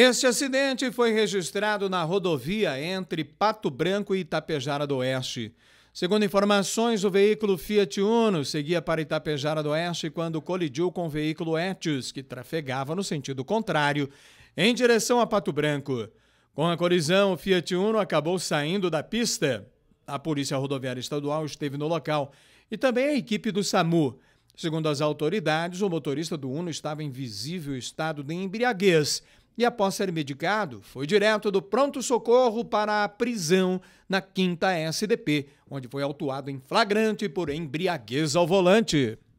Este acidente foi registrado na rodovia entre Pato Branco e Itapejara do Oeste. Segundo informações, o veículo Fiat Uno seguia para Itapejara do Oeste quando colidiu com o veículo Etios, que trafegava no sentido contrário, em direção a Pato Branco. Com a colisão, o Fiat Uno acabou saindo da pista. A Polícia Rodoviária Estadual esteve no local e também a equipe do SAMU. Segundo as autoridades, o motorista do Uno estava em visível estado de embriaguez e, após ser medicado, foi direto do pronto-socorro para a prisão na 5 SDP, onde foi autuado em flagrante por embriaguez ao volante.